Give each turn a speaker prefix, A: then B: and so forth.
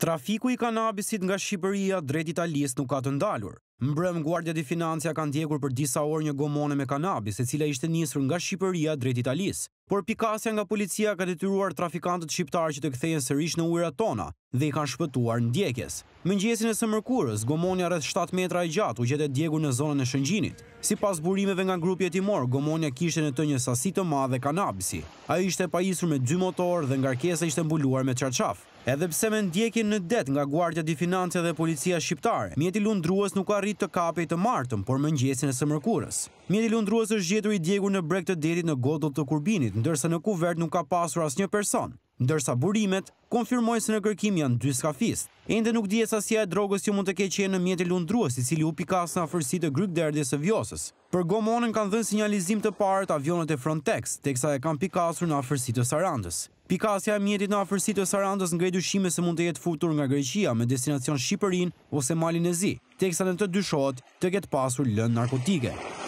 A: Trafiku i kanabisit nga Shqipëria drejt Italisë nuk ka të ndalur. Mbrëm Guardia di Financia kanë djegur për disa orë një gomone me kanabis, e cila ishte nisur nga Shqipëria drejt Italisë por pikasja nga policia ka detyruar trafikantët shqiptarë që të kthehen sërish në ujra tona dhe i kanë shpëtuar ndjekjes. Mëngjesin e së mërkurës, gomonja rreth 7 metra e gjatë u gjetë diegur në zonën e Shëngjinit. Sipas burimeve nga grupi timor, gomonja kishte në të një sasi të madhe kanabisi. Ai ishte pajisur me dy motor dhe ngarkesa ishte mbuluar me çarçaf. Edhe pse me ndjekjen në det nga guardia di financia dhe policia shqiptare, mjeti lundrues nuk arrit të kapej të martën, por mëngjesin e së mërkurës. Mjeti lundrues është gjetur i djegur në brek të detit në godull të kurbinit, ndërsa në kuvert nuk ka pasur as një person, ndërsa burimet konfirmojnë se në kërkim janë dy skafist. Ende nuk dihet sa sia e drogës që mund të ketë qenë në mjetë të lundrues, i cili u pikas në afërsi të gryk derdhjes së Vjosës. Për Gomonën kanë dhënë sinjalizim të parë të avionët e Frontex, teksa e kanë pikasur në afërsi të Sarandës. Pikasja e mjetit në afërsi të Sarandës ngrej dyshime se mund të jetë futur nga Greqia me destinacion Shqipërinë ose Malinezi, teksa në të dy të ketë pasur lëndë narkotike.